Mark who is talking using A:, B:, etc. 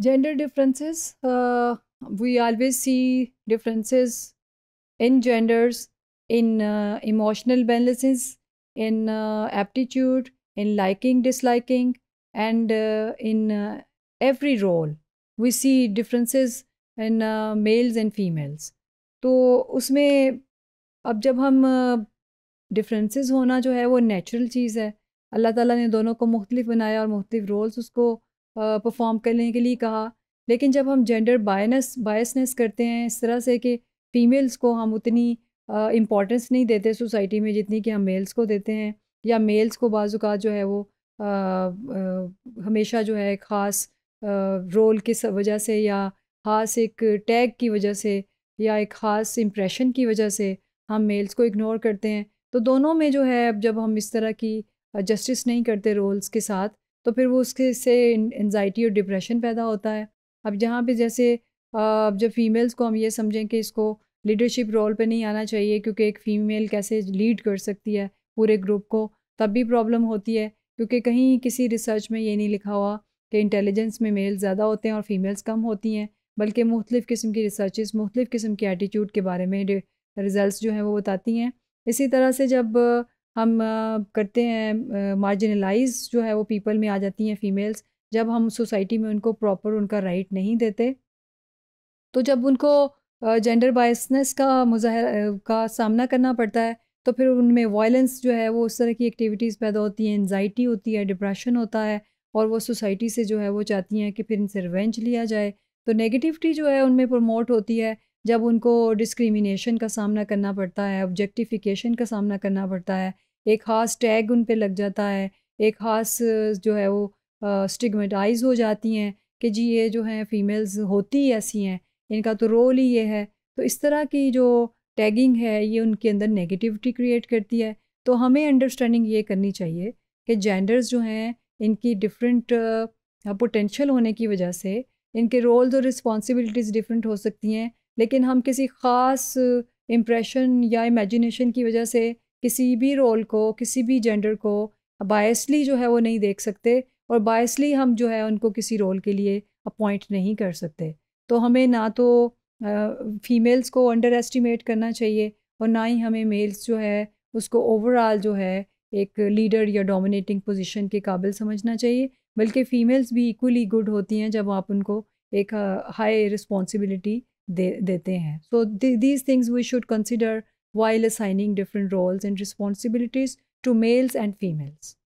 A: gender differences uh, we always see differences in genders in uh, emotional balances in uh, aptitude in liking disliking and in every role we see differences in males and females तो उसमें अब जब हम differences होना जो है वो natural चीज़ है अल्लाह ताला ने दोनों को मुख्तलिफ बनाया और मुख्तलिफ रोल्स उसको परफॉर्म करने के लिए कहा लेकिन जब हम जेंडर बायनस बायसनेस करते हैं इस तरह से कि फ़ीमेल्स को हम उतनी इम्पोर्टेंस नहीं देते सोसाइटी में जितनी कि हम मेल्स को देते हैं या मेल्स को बाजुकात जो है वो आ, आ, हमेशा जो है ख़ास रोल की वजह से या ख़ास एक टैग की वजह से या एक ख़ास इम्प्रेशन की वजह से हम मेल्स को इग्नोर करते हैं तो दोनों में जो है अब जब हम इस तरह की जस्टिस नहीं करते रोल्स के साथ तो फिर वो उसके से एनजाइटी और डिप्रेशन पैदा होता है अब जहाँ पे जैसे अब जब फीमेल्स को हम ये समझें कि इसको लीडरशिप रोल पे नहीं आना चाहिए क्योंकि एक फ़ीमेल कैसे लीड कर सकती है पूरे ग्रुप को तब भी प्रॉब्लम होती है क्योंकि कहीं किसी रिसर्च में ये नहीं लिखा हुआ कि इंटेलिजेंस में मेल ज़्यादा होते हैं और फीमेल्स कम होती हैं बल्कि मुख्तफ़ किस्म की रिसर्च मुख्तफ़ किस्म के एटीट्यूड के बारे में रिज़ल्ट जो हैं वो बताती हैं इसी तरह से जब हम करते हैं मार्जिनलाइज जो है वो पीपल में आ जाती हैं फीमेल्स जब हम सोसाइटी में उनको प्रॉपर उनका राइट नहीं देते तो जब उनको जेंडर बायसनेस का मुजाहरा का सामना करना पड़ता है तो फिर उनमें वायलेंस जो है वो उस तरह की एक्टिविटीज़ पैदा होती हैं एनजाइटी होती है डिप्रेशन होता है और वो सोसाइटी से जो है वो चाहती हैं कि फिर इनसे रिवेंज लिया जाए तो नेगेटिविटी जो है उनमें प्रमोट होती है जब उनको डिस्क्रिमिनेशन का सामना करना पड़ता है ऑब्जेक्टिफिकेशन का सामना करना पड़ता है एक ख़ास टैग उन पर लग जाता है एक ख़ास जो है वो स्टिगमेटाइज हो जाती हैं कि जी ये जो हैं फीमेल्स होती ही ऐसी हैं इनका तो रोल ही ये है तो इस तरह की जो टैगिंग है ये उनके अंदर नेगेटिविटी क्रिएट करती है तो हमें अंडरस्टैंडिंग ये करनी चाहिए कि जेंडर्स जो हैं इनकी डिफरेंट पोटेंशल होने की वजह से इनके रोल्स और रिस्पॉन्सिबिलिटीज़ डिफरेंट हो सकती हैं लेकिन हम किसी ख़ास इम्प्रेशन या इमेजिनेशन की वजह से किसी भी रोल को किसी भी जेंडर को बायसली जो है वो नहीं देख सकते और बायसली हम जो है उनको किसी रोल के लिए अपॉइंट नहीं कर सकते तो हमें ना तो फीमेल्स को अंडर एस्टिमेट करना चाहिए और ना ही हमें मेल्स जो है उसको ओवरऑल जो है एक लीडर या डोमिनेटिंग पोजीशन के काबिल समझना चाहिए बल्कि फ़ीमेल्स भी इक्वली गुड होती हैं जब आप उनको एक हाई रिस्पॉन्सिबिलिटी दे देते हैं so these things we should consider while assigning different roles and responsibilities to males and females.